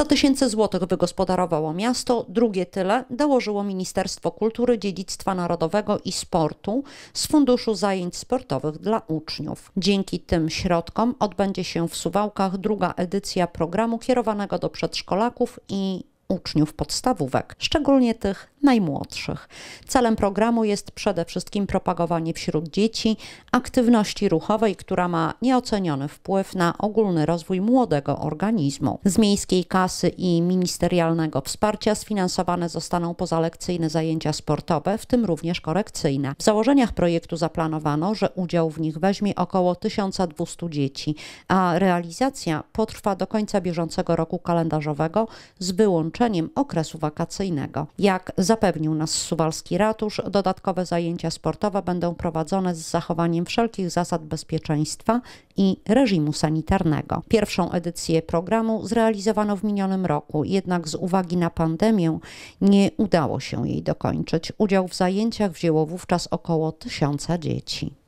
100 tysięcy złotych wygospodarowało miasto, drugie tyle dołożyło Ministerstwo Kultury, Dziedzictwa Narodowego i Sportu z Funduszu Zajęć Sportowych dla Uczniów. Dzięki tym środkom odbędzie się w Suwałkach druga edycja programu kierowanego do przedszkolaków i uczniów podstawówek, szczególnie tych najmłodszych. Celem programu jest przede wszystkim propagowanie wśród dzieci aktywności ruchowej, która ma nieoceniony wpływ na ogólny rozwój młodego organizmu. Z miejskiej kasy i ministerialnego wsparcia sfinansowane zostaną pozalekcyjne zajęcia sportowe, w tym również korekcyjne. W założeniach projektu zaplanowano, że udział w nich weźmie około 1200 dzieci, a realizacja potrwa do końca bieżącego roku kalendarzowego z wyłączeniem zakończeniem okresu wakacyjnego. Jak zapewnił nas suwalski ratusz, dodatkowe zajęcia sportowe będą prowadzone z zachowaniem wszelkich zasad bezpieczeństwa i reżimu sanitarnego. Pierwszą edycję programu zrealizowano w minionym roku, jednak z uwagi na pandemię nie udało się jej dokończyć. Udział w zajęciach wzięło wówczas około tysiąca dzieci.